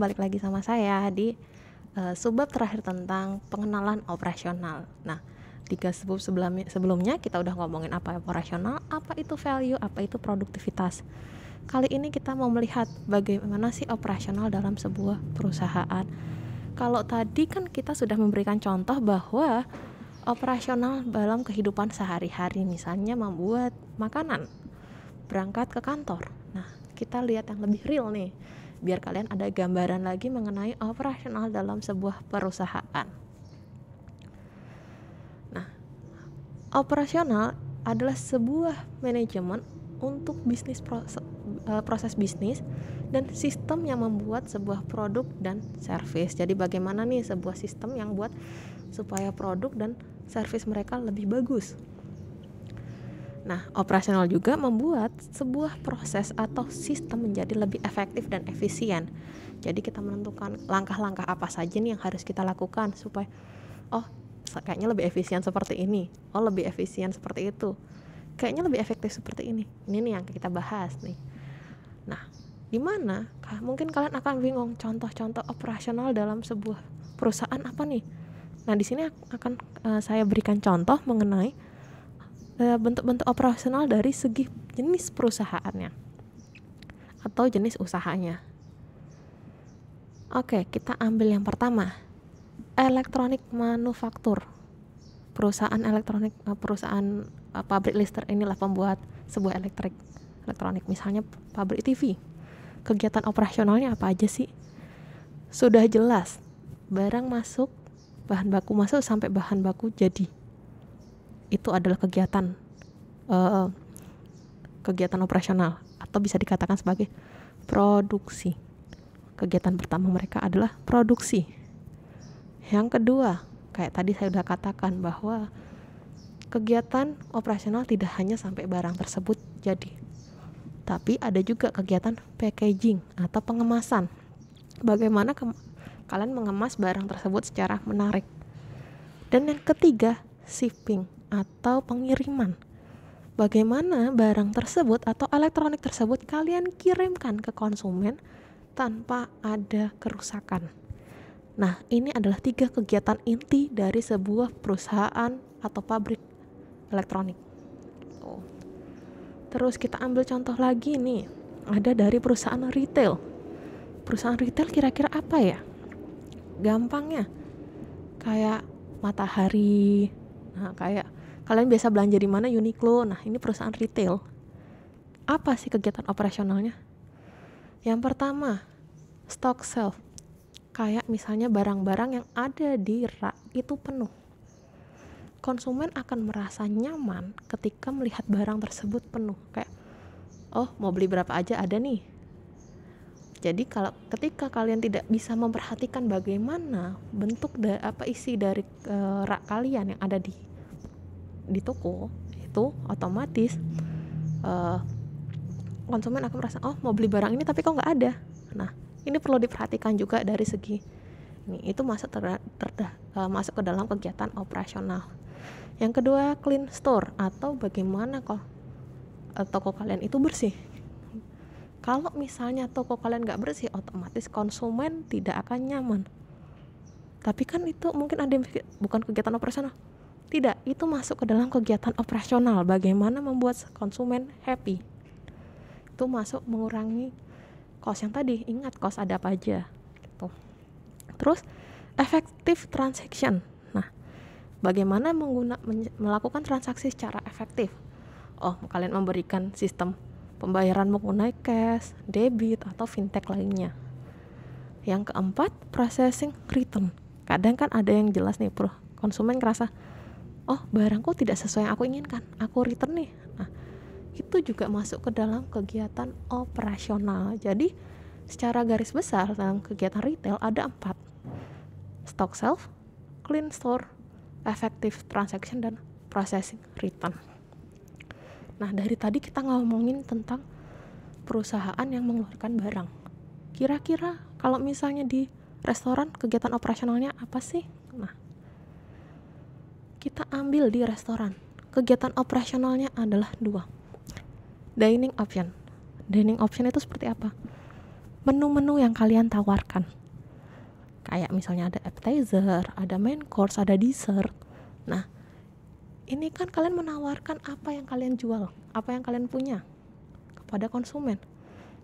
balik lagi sama saya di uh, subbab terakhir tentang pengenalan operasional. Nah, tiga sebab sebelumnya, sebelumnya kita udah ngomongin apa operasional, apa itu value, apa itu produktivitas. Kali ini kita mau melihat bagaimana sih operasional dalam sebuah perusahaan. Kalau tadi kan kita sudah memberikan contoh bahwa operasional dalam kehidupan sehari-hari, misalnya membuat makanan, berangkat ke kantor. Nah, kita lihat yang lebih real nih biar kalian ada gambaran lagi mengenai operasional dalam sebuah perusahaan. Nah, operasional adalah sebuah manajemen untuk bisnis proses, eh, proses bisnis dan sistem yang membuat sebuah produk dan service. Jadi bagaimana nih sebuah sistem yang buat supaya produk dan service mereka lebih bagus. Nah, operasional juga membuat sebuah proses atau sistem menjadi lebih efektif dan efisien. Jadi kita menentukan langkah-langkah apa saja nih yang harus kita lakukan supaya oh, kayaknya lebih efisien seperti ini. Oh, lebih efisien seperti itu. Kayaknya lebih efektif seperti ini. Ini nih yang kita bahas nih. Nah, di mana? Mungkin kalian akan bingung contoh-contoh operasional dalam sebuah perusahaan apa nih? Nah, di sini akan eh, saya berikan contoh mengenai Eh, bentuk-bentuk operasional dari segi jenis perusahaannya atau jenis usahanya. Oke, kita ambil yang pertama. Elektronik manufaktur. Perusahaan elektronik eh, perusahaan eh, pabrik listrik inilah pembuat sebuah elektrik elektronik misalnya pabrik TV. Kegiatan operasionalnya apa aja sih? Sudah jelas. Barang masuk, bahan baku masuk sampai bahan baku jadi itu adalah kegiatan uh, kegiatan operasional atau bisa dikatakan sebagai produksi. Kegiatan pertama mereka adalah produksi. Yang kedua, kayak tadi saya sudah katakan bahwa kegiatan operasional tidak hanya sampai barang tersebut jadi, tapi ada juga kegiatan packaging atau pengemasan. Bagaimana ke kalian mengemas barang tersebut secara menarik. Dan yang ketiga, shipping atau pengiriman. Bagaimana barang tersebut atau elektronik tersebut kalian kirimkan ke konsumen tanpa ada kerusakan. Nah, ini adalah tiga kegiatan inti dari sebuah perusahaan atau pabrik elektronik. Terus kita ambil contoh lagi nih, ada dari perusahaan retail. Perusahaan retail kira-kira apa ya? Gampangnya, kayak matahari, nah kayak kalian biasa belanja di mana Uniqlo nah ini perusahaan retail apa sih kegiatan operasionalnya yang pertama stock shelf kayak misalnya barang-barang yang ada di rak itu penuh konsumen akan merasa nyaman ketika melihat barang tersebut penuh kayak oh mau beli berapa aja ada nih jadi kalau ketika kalian tidak bisa memperhatikan bagaimana bentuk da, apa isi dari e, rak kalian yang ada di di toko itu otomatis uh, konsumen akan merasa oh mau beli barang ini tapi kok nggak ada nah ini perlu diperhatikan juga dari segi ini itu masuk ter, ter, uh, eh, masuk ke dalam kegiatan operasional yang kedua clean store atau bagaimana kok uh, toko kalian itu bersih kalau misalnya toko kalian nggak bersih otomatis konsumen tidak akan nyaman tapi kan itu mungkin ada yang bukan kegiatan operasional tidak, itu masuk ke dalam kegiatan operasional bagaimana membuat konsumen happy. Itu masuk mengurangi kos yang tadi. Ingat kos ada apa aja gitu. Terus efektif transaction. Nah, bagaimana mengguna, melakukan transaksi secara efektif? Oh, kalian memberikan sistem pembayaran menggunakan cash, debit, atau fintech lainnya. Yang keempat, processing return. Kadang kan ada yang jelas nih, bro. Konsumen ngerasa, oh barangku tidak sesuai yang aku inginkan aku return nih nah itu juga masuk ke dalam kegiatan operasional jadi secara garis besar dalam kegiatan retail ada empat stock shelf clean store effective transaction dan processing return nah dari tadi kita ngomongin tentang perusahaan yang mengeluarkan barang kira-kira kalau misalnya di restoran kegiatan operasionalnya apa sih kita ambil di restoran. Kegiatan operasionalnya adalah dua. Dining option. Dining option itu seperti apa? Menu-menu yang kalian tawarkan. Kayak misalnya ada appetizer, ada main course, ada dessert. Nah, ini kan kalian menawarkan apa yang kalian jual, apa yang kalian punya kepada konsumen.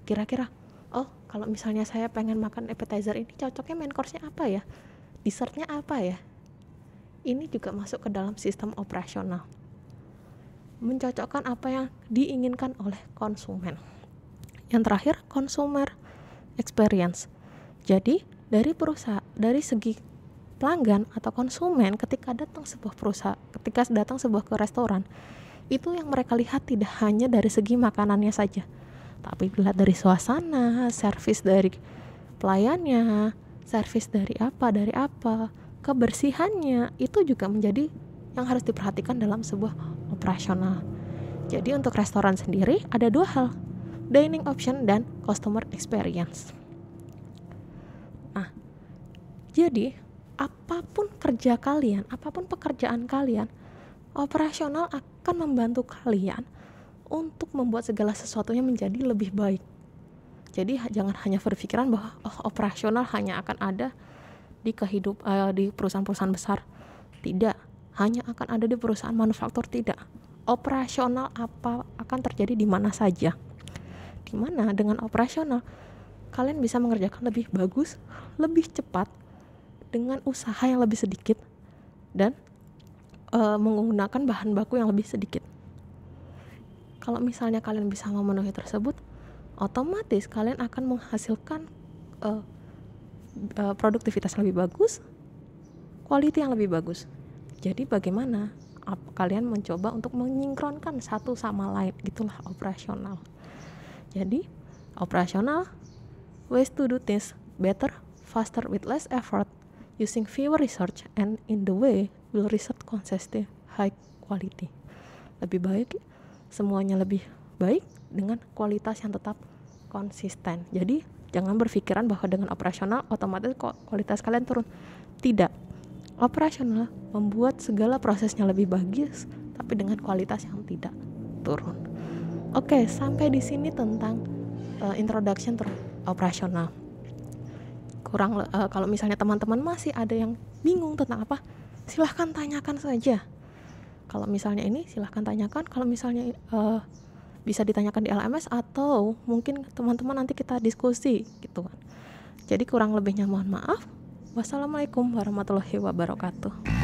Kira-kira, oh kalau misalnya saya pengen makan appetizer ini cocoknya main course-nya apa ya? Dessertnya apa ya? ini juga masuk ke dalam sistem operasional mencocokkan apa yang diinginkan oleh konsumen yang terakhir consumer experience jadi dari perusahaan dari segi pelanggan atau konsumen ketika datang sebuah perusahaan ketika datang sebuah ke restoran itu yang mereka lihat tidak hanya dari segi makanannya saja tapi dilihat dari suasana, servis dari pelayannya, servis dari apa, dari apa, kebersihannya itu juga menjadi yang harus diperhatikan dalam sebuah operasional. Jadi untuk restoran sendiri ada dua hal, dining option dan customer experience. Nah, jadi apapun kerja kalian, apapun pekerjaan kalian, operasional akan membantu kalian untuk membuat segala sesuatunya menjadi lebih baik. Jadi jangan hanya berpikiran bahwa oh operasional hanya akan ada di kehidup uh, di perusahaan-perusahaan besar tidak hanya akan ada di perusahaan manufaktur tidak operasional apa akan terjadi di mana saja di mana dengan operasional kalian bisa mengerjakan lebih bagus lebih cepat dengan usaha yang lebih sedikit dan uh, menggunakan bahan baku yang lebih sedikit kalau misalnya kalian bisa memenuhi tersebut otomatis kalian akan menghasilkan uh, uh, produktivitas lebih bagus, quality yang lebih bagus. Jadi bagaimana Ap, kalian mencoba untuk menyingkronkan satu sama lain gitulah operasional. Jadi operasional ways to do things better, faster with less effort using fewer research and in the way will result consistent high quality. Lebih baik semuanya lebih baik dengan kualitas yang tetap konsisten. Jadi Jangan berpikiran bahwa dengan operasional otomatis kualitas kalian turun. Tidak. Operasional membuat segala prosesnya lebih bagus, tapi dengan kualitas yang tidak turun. Oke, sampai di sini tentang uh, introduction ter operasional. Kurang uh, kalau misalnya teman-teman masih ada yang bingung tentang apa, silahkan tanyakan saja. Kalau misalnya ini silahkan tanyakan. Kalau misalnya uh, bisa ditanyakan di LMS atau mungkin teman-teman nanti kita diskusi gitu kan. Jadi kurang lebihnya mohon maaf. Wassalamualaikum warahmatullahi wabarakatuh.